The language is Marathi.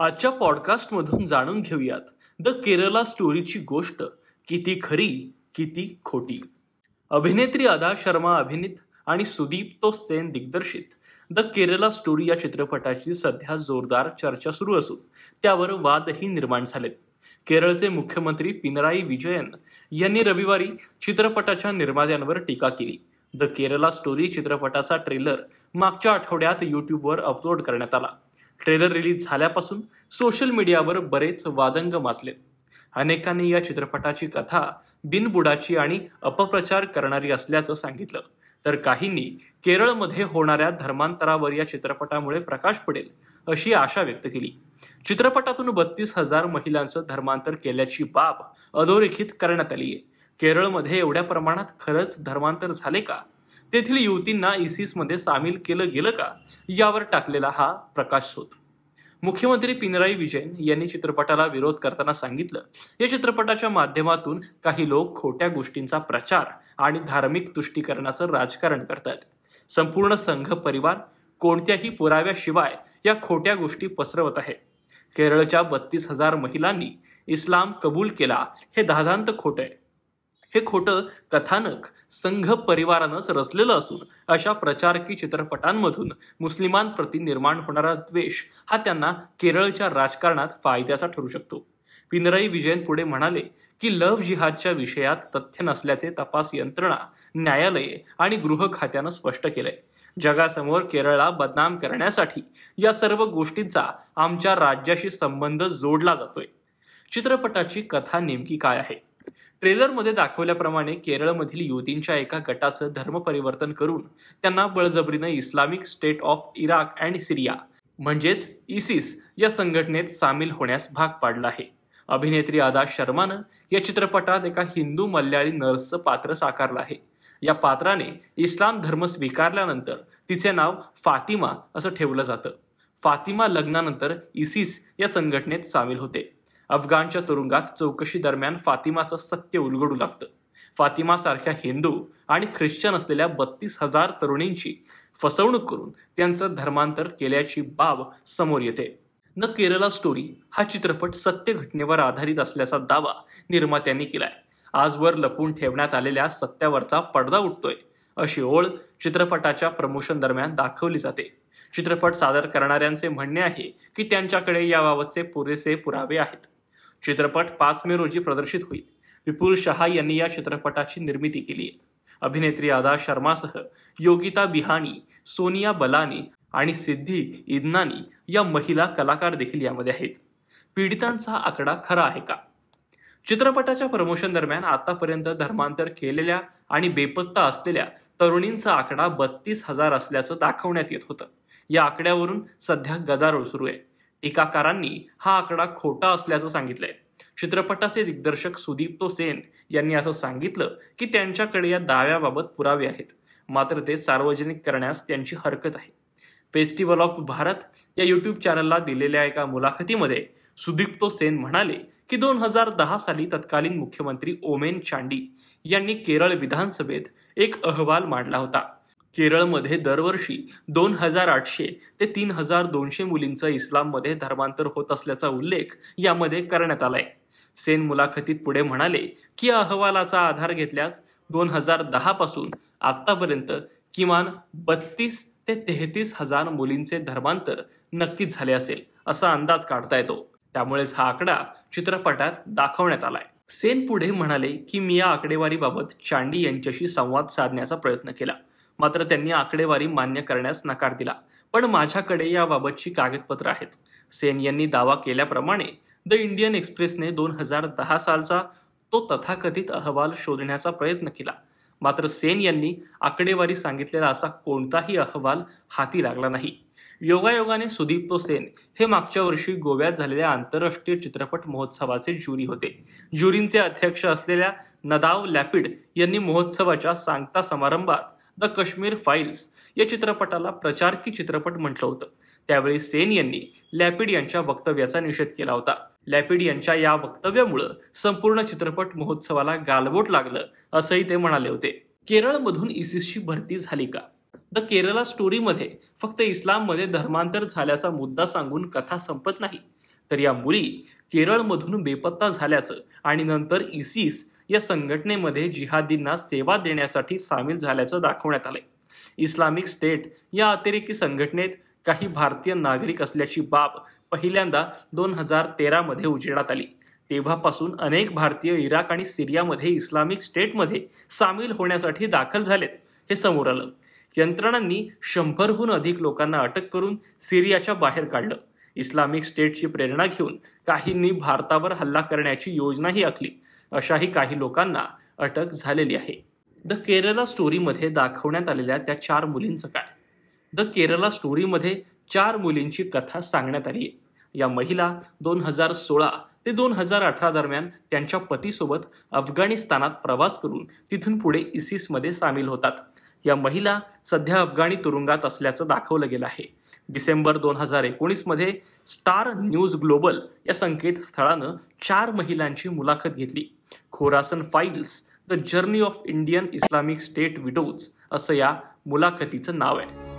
आजच्या पॉडकास्टमधून जाणून घेऊयात द केरला स्टोरीची गोष्ट किती खरी किती खोटी अभिनेत्री अदा शर्मा अभिनीत आणि सुदीप तो सेन दिग्दर्शित द केरला स्टोरी या चित्रपटाची सध्या जोरदार चर्चा सुरू असून त्यावर वादही निर्माण झालेत केरळचे मुख्यमंत्री पिनराई विजयन यांनी रविवारी चित्रपटाच्या निर्मात्यांवर टीका केली द केरला स्टोरी चित्रपटाचा ट्रेलर मागच्या आठवड्यात युट्यूबवर अपलोड करण्यात आला ट्रेलर रिलीज झाल्यापासून सोशल मीडियावर बरेच वादंग माजले अनेकांनी या चित्रपटाची कथा बिनबुडाची आणि अपप्रचार करणारी असल्याचं सांगितलं तर काहींनी केरळमध्ये होणाऱ्या धर्मांतरावर या चित्रपटामुळे प्रकाश पडेल अशी आशा व्यक्त केली चित्रपटातून बत्तीस हजार महिलांचं धर्मांतर केल्याची बाब अधोरेखित करण्यात आली आहे केरळमध्ये एवढ्या प्रमाणात खरंच धर्मांतर झाले का तेथील युवतींना इसिसमध्ये सामील केलं गेलं का यावर टाकलेला हा प्रकाश होत मुख्यमंत्री पिनराई विजयन यांनी चित्रपटाला विरोध करताना सांगितलं या चित्रपटाच्या माध्यमातून काही लोक खोट्या गोष्टींचा प्रचार आणि धार्मिक तुष्टीकरणाचं राजकारण करतात संपूर्ण संघ परिवार कोणत्याही पुराव्याशिवाय या खोट्या गोष्टी पसरवत आहे केरळच्या बत्तीस हजार महिलांनी इस्लाम कबूल केला हे दादांत खोटं आहे हे खोटं कथानक संघ परिवारानंच रचलेलं असून अशा प्रचारकी चित्रपटांमधून मुस्लिमांप्रती निर्माण होणारा द्वेष हा त्यांना केरळच्या राजकारणात फायद्याचा ठरू शकतो पिनराई विजयन पुढे म्हणाले की लव्ह जिहादच्या विषयात तथ्य नसल्याचे तपास यंत्रणा न्यायालये आणि गृह खात्यानं स्पष्ट केलंय जगासमोर केरळला बदनाम करण्यासाठी या सर्व गोष्टींचा आमच्या राज्याशी संबंध जोडला जातोय चित्रपटाची कथा नेमकी काय आहे ट्रेलरमध्ये दाखवल्याप्रमाणे केरळमधील युवतींच्या एका गटाचं धर्मपरिवर्तन करून त्यांना बळजबरीनं Islamic State of Iraq and Syria म्हणजेच इसिस या संघटनेत सामील होण्यास भाग पाडला आहे अभिनेत्री आदा शर्मानं या चित्रपटात एका हिंदू मल्याळी नर्सचं पात्र साकारलं आहे या पात्राने इस्लाम धर्म स्वीकारल्यानंतर तिचे नाव फातिमा असं ठेवलं जातं फातिमा लग्नानंतर इसिस या संघटनेत सामील होते अफगाणच्या तुरुंगात चौकशी दरम्यान फातिमाचं सत्य उलगडू लागतं फातिमासारख्या हिंदू आणि ख्रिश्चन असलेल्या बत्तीस हजार तरुणींची फसवणूक करून त्यांचं धर्मांतर केल्याची बाब समोर येते न केरला स्टोरी हा चित्रपट सत्य घटनेवर आधारित असल्याचा दावा निर्मात्यांनी केलाय आजवर लपून ठेवण्यात आलेल्या सत्यावरचा पडदा उठतोय अशी ओळ चित्रपटाच्या प्रमोशन दरम्यान दाखवली जाते चित्रपट सादर करणाऱ्यांचे म्हणणे आहे की त्यांच्याकडे याबाबतचे पुरेसे पुरावे आहेत चित्रपट पाच मे रोजी प्रदर्शित होईल विपुल शहा यांनी या चित्रपटाची निर्मिती केली आहे अभिनेत्री आदा शर्मासह योगिता बिहानी सोनिया बलानी आणि सिद्धी इदनानी या महिला कलाकार देखील यामध्ये आहेत पीडितांचा आकडा खरा आहे का चित्रपटाच्या प्रमोशन दरम्यान आतापर्यंत धर्मांतर केलेल्या आणि बेपत्ता असलेल्या तरुणींचा आकडा बत्तीस हजार असल्याचं दाखवण्यात येत होतं या आकड्यावरून सध्या गदारोळ सुरू आहे टीकाकारांनी हा आकडा खोटा असल्याचं सांगितलंय चित्रपटाचे दिग्दर्शक सुदीप्तो सेन यांनी असं सांगितलं की त्यांच्याकडे या दाव्याबाबत पुरावे आहेत मात्र ते सार्वजनिक करण्यास त्यांची हरकत आहे फेस्टिवल ऑफ भारत या युट्यूब चॅनलला दिलेल्या एका मुलाखतीमध्ये सुदीप्तो सेन म्हणाले की दोन हजार दहा साली तत्कालीन मुख्यमंत्री ओमेन चांडी यांनी केरळ विधानसभेत एक अहवाल मांडला होता केरळमध्ये दरवर्षी दोन हजार आठशे ते तीन हजार दोनशे मुलींचं इस्लाममध्ये धर्मांतर होत असल्याचा उल्लेख यामध्ये करण्यात आलाय सेन मुलाखतीत पुढे म्हणाले की अहवालाचा आधार घेतल्यास दोन हजार पासून आतापर्यंत किमान बत्तीस ते तेहतीस हजार मुलींचे धर्मांतर नक्कीच झाले असेल असा अंदाज काढता येतो त्यामुळेच हा आकडा चित्रपटात दाखवण्यात आलाय सेन पुढे म्हणाले की मी या आकडेवारीबाबत चांडी यांच्याशी संवाद साधण्याचा प्रयत्न केला मात्र त्यांनी आकडेवारी मान्य करण्यास नकार दिला पण माझ्याकडे याबाबतची कागदपत्र आहेत सेन यांनी दावा केल्याप्रमाणे द इंडियन एक्सप्रेसने दोन हजार दहा सालचा तो तथाकथित अहवाल शोधण्याचा प्रयत्न केला मात्र सेन यांनी आकडेवारी सांगितलेला असा कोणताही अहवाल हाती लागला नाही योगायोगाने सुदीप्तो सेन हे मागच्या वर्षी गोव्यात झालेल्या आंतरराष्ट्रीय चित्रपट महोत्सवाचे ज्युरी होते ज्युरींचे अध्यक्ष असलेल्या नदाव लॅपिड यांनी महोत्सवाच्या सांगता समारंभात द कश्मीर फाईल्स या चित्रपटाला प्रचारकी चित्रपट म्हटलं होतं त्यावेळी सेन यांनी लॅपिड यांच्या वक्तव्याचा निषेध केला होता लॅपिड यांच्या या वक्तव्यामुळं संपूर्ण चित्रपट महोत्सवाला गालबोट लागलं असंही ते म्हणाले होते केरळमधून इसिसची भरती झाली का द केरला स्टोरीमध्ये फक्त इस्लाममध्ये धर्मांतर झाल्याचा मुद्दा सांगून कथा संपत नाही तर या मुली केरळमधून बेपत्ता झाल्याचं आणि नंतर इसिस या संघटनेमध्ये जिहादींना सेवा देण्यासाठी सामील झाल्याचं दाखवण्यात आलंय इस्लामिक स्टेट या अतिरेकी संघटनेत काही भारतीय नागरिक असल्याची बाब पहिल्यांदा दोन हजार तेरामध्ये उजेडात आली तेव्हापासून अनेक भारतीय इराक आणि सिरियामध्ये इस्लामिक स्टेटमध्ये सामील होण्यासाठी दाखल झालेत हे समोर आलं यंत्रणांनी शंभरहून अधिक लोकांना अटक करून सिरियाच्या बाहेर काढलं इस्लामिक स्टेटची प्रेरणा घेऊन काहींनी भारतावर हल्ला करण्याची योजनाही आखली अशाही काही लोकांना अटक झालेली आहे द केरला स्टोरीमध्ये दाखवण्यात आलेल्या त्या चार मुलींचं काय द केरला स्टोरीमध्ये चार मुलींची कथा सांगण्यात आली आहे या महिला दोन हजार सोळा ते दोन हजार अठरा दरम्यान त्यांच्या पतीसोबत अफगाणिस्तानात प्रवास करून तिथून पुढे इसिसमध्ये सामील होतात या महिला सध्या अफगाणी तुरुंगात असल्याचं दाखवलं गेलं आहे डिसेंबर दोन हजार एकोणीसमध्ये स्टार न्यूज ग्लोबल या संकेतस्थळानं चार महिलांची मुलाखत घेतली Khorasan files the journey of Indian Islamic State widows असं या मुलाखतीचं नाव आहे